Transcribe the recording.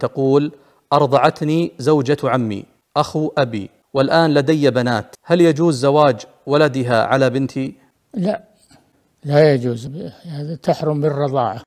تقول أرضعتني زوجة عمي أخو أبي والآن لدي بنات هل يجوز زواج ولدها على بنتي؟ لا لا يجوز هذا تحرم بالرضاعة